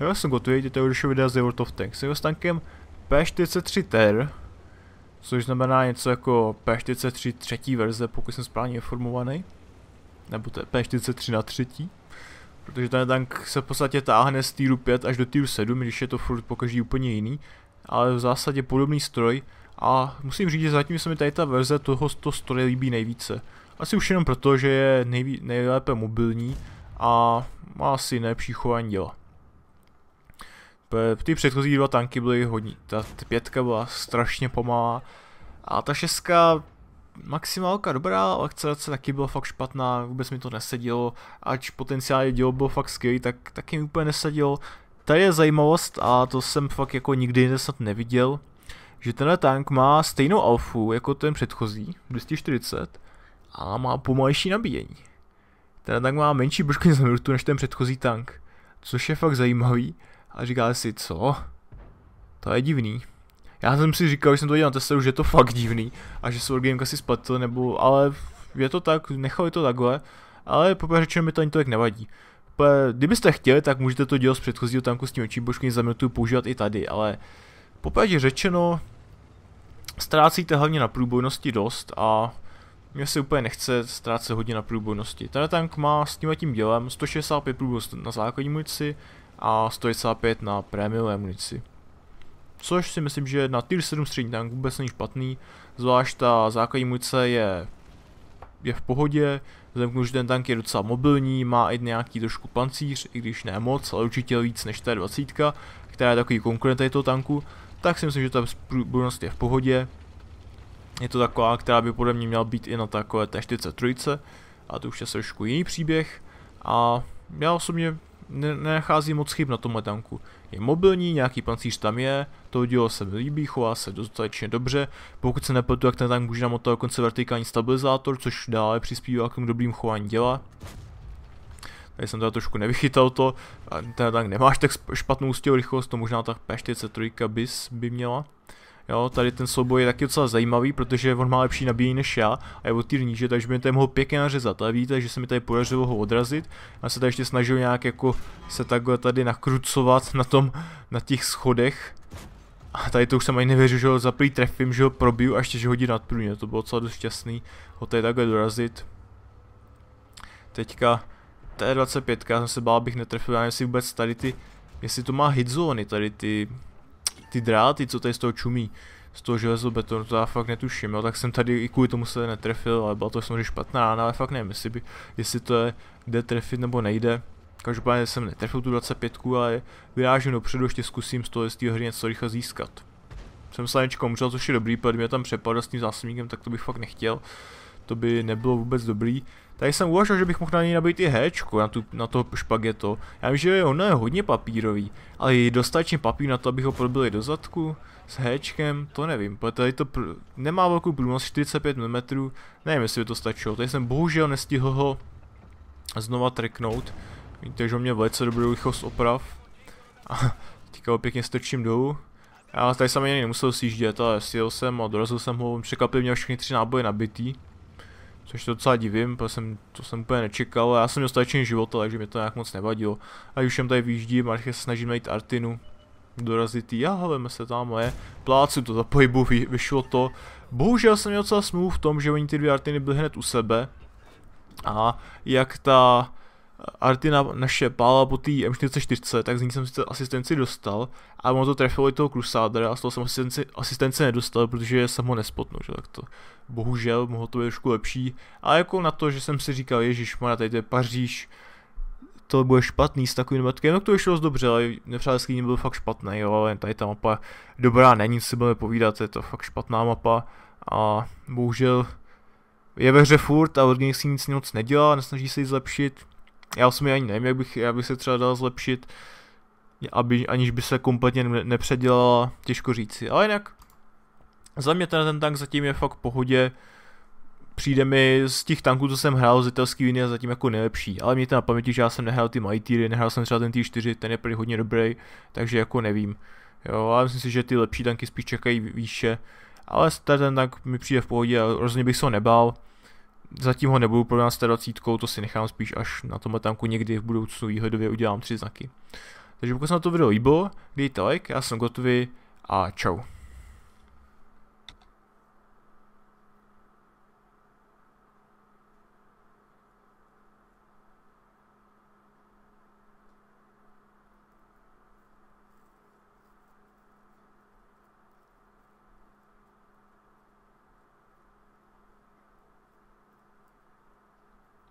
Jo, se gotový, jděte už videa z World of Tanks. Jeho s tankem P43 Ter, což znamená něco jako P43 třetí verze, pokud jsem správně informovaný. Nebo to je P43 na třetí. Protože ten tank se v podstatě táhne z týru 5 až do týru 7, když je to furt pokaždý úplně jiný. Ale v zásadě podobný stroj. A musím říct, že zatím se mi tady ta verze to stroje líbí nejvíce. Asi už jenom proto, že je nejví, nejlépe mobilní a má asi nejlepší chování děla. Ty předchozí dva tanky byly hodní. Ta pětka byla strašně pomalá. A ta šestka maximálka dobrá, ale akcelerace taky byla fakt špatná, vůbec mi to nesedělo, ač potenciálně dělo bylo fakt skvělý, tak taky mi úplně nesedělo. Tady je zajímavost a to jsem fakt jako nikdy jinde snad neviděl, že tenhle tank má stejnou alfu jako ten předchozí, 240, a má pomalejší nabíjení. Ten tank má menší bržku za minutu než ten předchozí tank, což je fakt zajímavý a říkal si, co? To je divný. Já jsem si říkal, že jsem to dělal na testu, že je to fakt divný a že Sword Game asi spletl, nebo, ale je to tak, nechali to takhle, ale poprvé řečeno mi to ani tolik nevadí. P kdybyste chtěli, tak můžete to dělat z předchozího tanku s tím božkým za minutu používat i tady, ale popravdě řečeno, ztrácíte hlavně na průbojnosti dost a mně se úplně nechce ztrácet hodně na průbojnosti. Tenhle tank má s tím tím dělem 165 průbojnost na základní munici, a 105 na prémiové munici. Což si myslím, že na tier 7 střední tank vůbec není špatný, zvlášť ta základní munice je, je v pohodě, vzhledem že ten tank je docela mobilní, má i nějaký trošku pancíř, i když ne moc, ale určitě víc než ta 20, která je takový konkurent toho tanku, tak si myslím, že ta budoucnost je v pohodě. Je to taková, která by podle mě měla být i na takové t 43, a to už je trošku jiný příběh. A já osobně nenachází moc chyb na tomhle tanku. Je mobilní, nějaký pancíř tam je, to dílo se mi líbí, chová se dostatečně dobře. Pokud se nepletu, jak ten tank může namotovat dokonce vertikální stabilizátor, což dále přispívá k tomu dobrým chování děla. Tady jsem teda trošku nevychytal to, ten tank nemáš tak špatnou stěhu rychlost, to možná tak P43 bis by měla. Jo, tady ten souboj je taky docela zajímavý, protože on má lepší nabíjení než já a je od té níže, takže mi tady mohl pěkně nařezat. A víte, že se mi tady podařilo ho odrazit. A se tady ještě snažil nějak jako se takhle tady nakrucovat na tom, na těch schodech. A tady to už jsem ani nevěřil, že ho zaplý trefím, že ho probiju a ještě, že hodí průně. To bylo docela dost šťastný ho tady takhle dorazit. Teďka T25, já jsem se bál, abych netrefil, já nevím, jestli vůbec tady ty, jestli to má hitzóny, tady ty ty dráty, co tady z toho čumí, z toho betonu, to já fakt netuším, jo, tak jsem tady i kvůli tomu se netrefil, ale byla to samozřejmě špatná rána, ale fakt nevím, jestli, by, jestli to je, jde trefit nebo nejde. Každopádně jsem netrefil tu 25, ale vyrážím dopředu, ještě zkusím z toho z té hry něco rychle získat. Jsem něčko umřel, což je dobrý, protože mě tam přepadl s tím zásobníkem, tak to bych fakt nechtěl. To by nebylo vůbec dobrý tak jsem uvažoval, že bych mohl na něj nabít i Hčko, na, tu, na to špageto. Já vím, že ono je hodně papírový, ale je dostatečně papír na to, abych ho probili do zadku s Hčkem, to nevím, protože tady to pr- nemá velkou průmoc 45 mm, nevím, jestli by to stačilo, tady jsem bohužel nestihl ho znova treknout, víte, že mě velice dobrou rychlost oprav. A teďka ho pěkně strčím dolů. Já tady jsem ani nemusel sjíždět, ale sjel jsem a dorazil jsem ho, překvapil mě všechny tři náboje nabitý. Což se docela divím, protože jsem, to jsem úplně nečekal, já jsem měl stačný život, takže mě to nějak moc nevadilo. A už jsem tady vyjíždím, a se snažím najít Artinu. Dorazit jí, aha, veme se tam, moje. Plácu to za pohybu, vy, vyšlo to. Bohužel jsem měl docela smluv v tom, že oni ty dvě Artiny byly hned u sebe. A jak ta Artina pála po té M44, tak z ní jsem si asistenci dostal, a ono to trefilo i toho Crusadera a z toho jsem asistenci, asistenci nedostal, protože jsem ho nespotnul, že tak to bohužel mohlo to být trošku lepší, ale jako na to, že jsem si říkal, ježíš, má tady to je Paříž, to bude špatný s takovým matkem, no to vyšlo dost dobře, ale nepřátelský byl fakt špatný, jo, ale tady ta mapa dobrá není, si budeme povídat, je to fakt špatná mapa a bohužel je ve hře furt a od něj si nic moc nedělá, nesnaží se ji zlepšit, já jsem ani nevím, jak bych, já bych se třeba dal zlepšit, aby, aniž by se kompletně nepředělala, těžko říci. Ale jinak, za mě ten, ten tank zatím je fakt v pohodě. Přijde mi z těch tanků, co jsem hrál z viny linie, zatím jako nejlepší. Ale mějte na paměti, že já jsem nehrál ty Mighty, nehrál jsem třeba ten T4, ten je prý hodně dobrý, takže jako nevím. Jo, ale myslím si, že ty lepší tanky spíš čekají výše. Ale ten tank mi přijde v pohodě a rozhodně bych se ho nebál. Zatím ho nebudu problém s teracítkou, to si nechám spíš až na tomhle tanku někdy v budoucnu výhledově udělám tři znaky. Takže pokud se na to video líbilo, dejte like, já jsem gotový a čau.